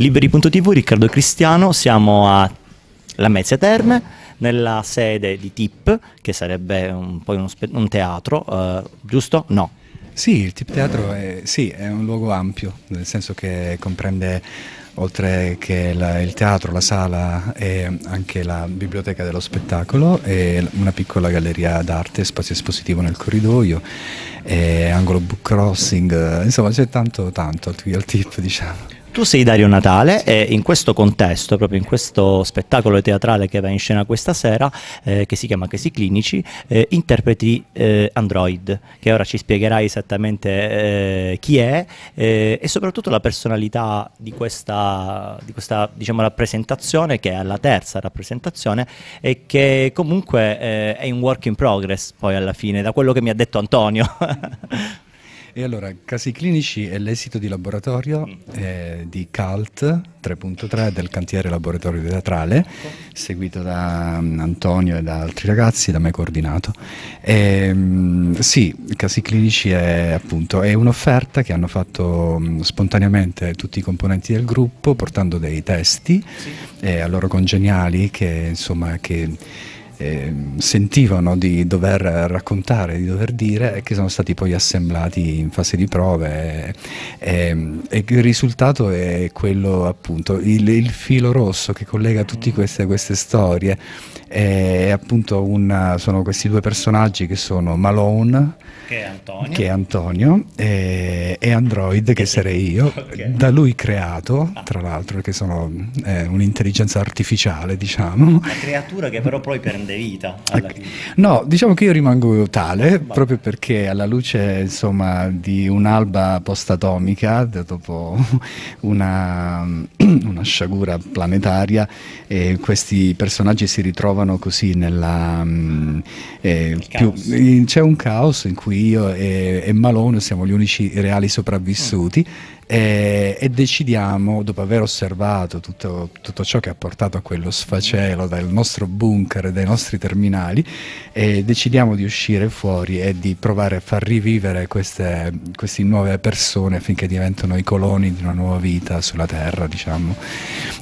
Liberi.tv, Riccardo Cristiano, siamo a Lamezia Terme nella sede di TIP, che sarebbe un, poi uno, un teatro, eh, giusto? No. Sì, il TIP Teatro è, sì, è un luogo ampio, nel senso che comprende oltre che la, il teatro, la sala e anche la biblioteca dello spettacolo e una piccola galleria d'arte, spazio espositivo nel corridoio, angolo book crossing, insomma c'è tanto tanto al tip diciamo. Tu sei Dario Natale e in questo contesto, proprio in questo spettacolo teatrale che va in scena questa sera, eh, che si chiama Chesi Clinici, eh, interpreti eh, Android, che ora ci spiegherai esattamente eh, chi è eh, e soprattutto la personalità di questa, di questa diciamo, rappresentazione, che è la terza rappresentazione e che comunque eh, è in work in progress poi alla fine, da quello che mi ha detto Antonio. E allora, casi clinici è l'esito di laboratorio mm. eh, di CALT 3.3 del cantiere laboratorio teatrale, seguito da mm, Antonio e da altri ragazzi, da me coordinato. E, ehm, sì, casi clinici è appunto è un'offerta che hanno fatto mm, spontaneamente tutti i componenti del gruppo portando dei testi sì. eh, a loro congeniali che insomma che eh, sentivano di dover raccontare, di dover dire e che sono stati poi assemblati in fase di prove e, ehm, e il risultato è quello appunto, il, il, filo rosso che collega tutte queste, queste storie è appunto una, sono questi due personaggi che sono Malone che è Antonio, che è Antonio e, e, Android che sarei io, okay. da lui creato tra l'altro che sono eh, un'intelligenza artificiale diciamo. Una creatura che però poi per riprende vita. Okay. Ecco. No, diciamo che io rimango tale Va. proprio perché alla luce insomma, di un'alba post-atomica, dopo una, una sciagura planetaria, eh, questi personaggi si ritrovano così nella... Mm, eh, più, c'è un caos in cui io e, e Malone siamo gli unici reali sopravvissuti. Mm e, e decidiamo, dopo aver osservato tutto, tutto, ciò che ha portato a quello sfacelo dal nostro bunker, e dai nostri terminali, eh, decidiamo di uscire fuori e di provare a far rivivere queste, queste nuove persone affinché diventino i coloni di una nuova vita sulla Terra, diciamo.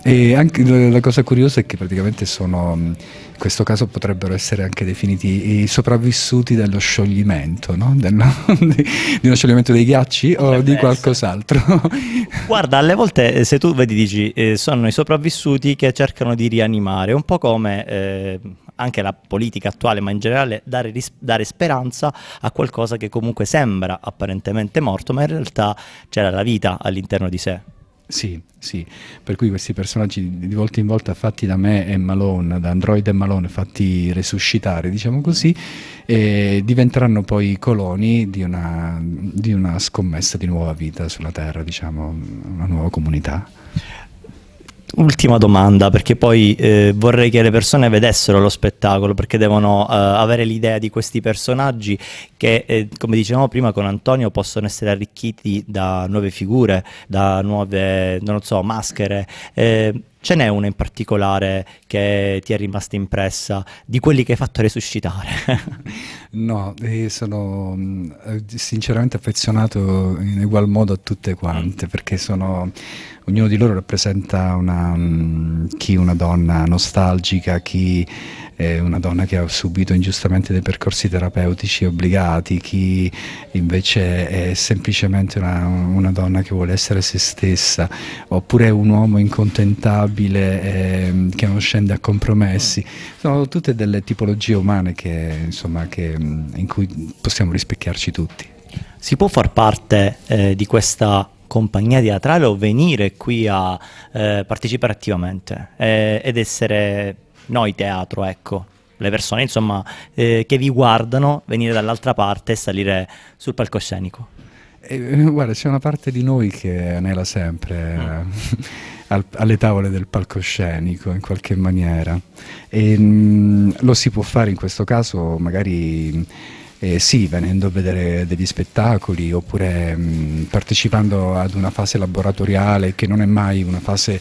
E anche la cosa curiosa è che praticamente sono in questo caso potrebbero essere anche definiti i sopravvissuti dello scioglimento, no? dello, di, di, uno scioglimento dei ghiacci o di qualcos'altro. Guarda, alle volte eh, se tu vedi dici eh, sono i sopravvissuti che cercano di rianimare, un po' come... Eh, anche la politica attuale, ma in generale dare, dare, speranza a qualcosa che comunque sembra apparentemente morto, ma in realtà c'era la vita all'interno di sé. Sì, sì, per cui questi personaggi di volta in volta fatti da me e Malone, da Android e Malone, fatti resuscitare, diciamo così, diventeranno poi coloni di una, di una scommessa di nuova vita sulla Terra, diciamo, una nuova comunità ultima domanda, perché poi eh, vorrei che le persone vedessero lo spettacolo, perché devono eh, avere l'idea di questi personaggi che, eh, come dicevamo prima con Antonio, possono essere arricchiti da nuove figure, da nuove, non so, maschere. Eh, ce n'è una in particolare che ti è rimasta impressa, di quelli che hai fatto resuscitare? No, sono mm, eh, sinceramente affezionato in ugual modo a tutte quante, mm. perché sono, ognuno di loro rappresenta una, mm, chi una donna nostalgica, chi è una donna che ha subito ingiustamente dei percorsi terapeutici obbligati, chi invece è semplicemente una, una donna che vuole essere se stessa, oppure un uomo incontentabile eh, che non scende a compromessi. Sono tutte delle tipologie umane che, insomma, che Ehm, in cui possiamo rispecchiarci tutti. Si può far parte eh, di questa compagnia teatrale o venire qui a eh, partecipare attivamente eh, ed essere noi teatro, ecco, le persone insomma eh, che vi guardano venire dall'altra parte e salire sul palcoscenico? Eh, guarda, c'è una parte di noi che anela sempre. Mm. al, alle tavole del palcoscenico in qualche maniera. E, mh, mm, lo si può fare in questo caso magari eh, sì, venendo a vedere degli spettacoli oppure mh, mm, partecipando ad una fase laboratoriale che non è mai una fase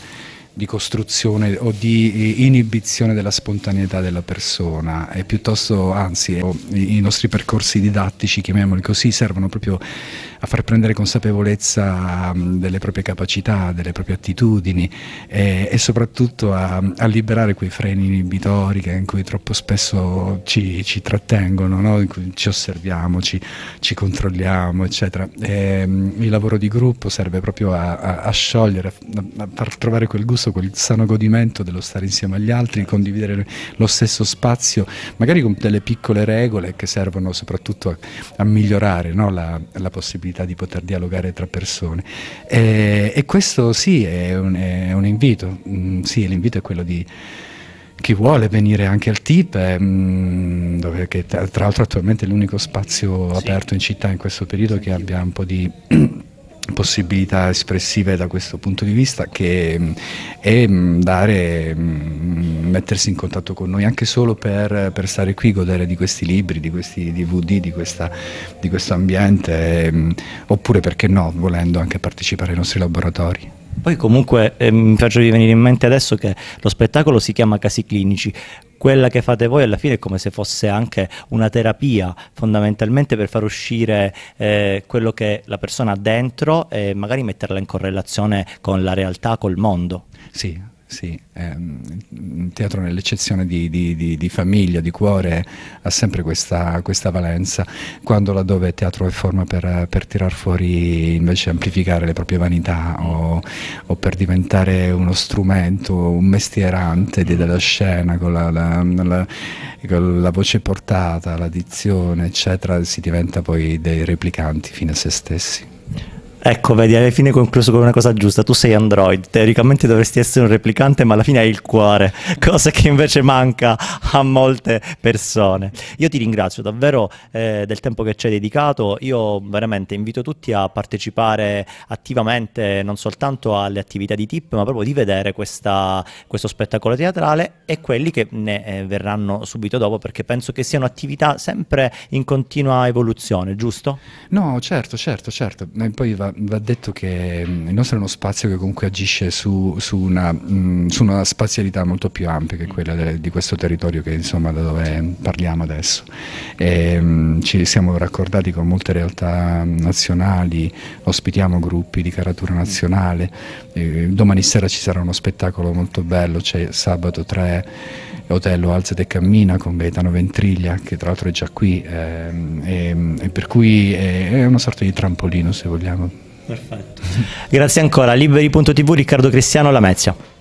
di costruzione o di eh, inibizione della spontaneità della persona e piuttosto anzi eh, i nostri percorsi didattici chiamiamoli così servono proprio a far prendere consapevolezza mm, delle proprie capacità delle proprie attitudini e, e soprattutto a, a, liberare quei freni inibitori che, in cui troppo spesso ci, ci trattengono no? in cui ci osserviamo ci, ci controlliamo eccetera e, mm, il lavoro di gruppo serve proprio a, a, a sciogliere a far trovare quel gusto passo col sano godimento dello stare insieme agli altri, certo. condividere lo stesso spazio, magari con delle piccole regole che servono soprattutto a, a migliorare no? la, la, possibilità di poter dialogare tra persone. E, e questo sì è un, è un invito, mm, sì l'invito è quello di chi vuole venire anche al TIP, eh, mm, dove, che tra l'altro attualmente è l'unico spazio sì. aperto in città in questo periodo sì, che abbia un po' di possibilità espressive da questo punto di vista che mm, è mm, dare, mm, mettersi in contatto con noi anche solo per, per stare qui, godere di questi libri, di questi DVD, di, questa, di questo ambiente, oppure perché no, volendo anche partecipare ai nostri laboratori. Poi comunque eh, mi faccio venire in mente adesso che lo spettacolo si chiama Casi Clinici, quella che fate voi alla fine è come se fosse anche una terapia fondamentalmente per far uscire eh, quello che la persona ha dentro e magari metterla in correlazione con la realtà, col mondo. Sì, sì, ehm, il teatro nell'eccezione di, di, di, di, famiglia, di cuore, ha sempre questa, questa, valenza, quando laddove il teatro è forma per, per tirar fuori, invece amplificare le proprie vanità o, o per diventare uno strumento, un mestierante della scena, con la, la, la, con la, voce portata, la dizione, eccetera, si diventa poi dei replicanti fino a se stessi. Ecco, vedi, alla fine hai concluso con una cosa giusta. Tu sei Android, teoricamente dovresti essere un replicante, ma alla fine hai il cuore, cosa che invece manca a molte persone. Io ti ringrazio davvero eh, del tempo che ci hai dedicato. Io veramente invito tutti a partecipare attivamente non soltanto alle attività di TIP, ma proprio di vedere questa, questo spettacolo teatrale e quelli che ne eh, verranno subito dopo, perché penso che siano attività sempre in continua evoluzione, giusto? No, certo, certo, certo. poi va, va detto che mm, il nostro è uno spazio che comunque agisce su, su, una, mh, mm, su una, spazialità molto più ampia che quella de, di questo territorio che insomma da dove parliamo adesso. E, mh, mm, ci siamo raccordati con molte realtà nazionali, ospitiamo gruppi di caratura nazionale, e, domani sera ci sarà uno spettacolo molto bello, c'è sabato 3 Otello Alzate e Cammina con Gaetano Ventriglia che tra l'altro è già qui, ehm, e, e per cui è, è una sorta di trampolino se vogliamo Perfetto. Grazie ancora. Liberi.tv Riccardo Cristiano Lamezia.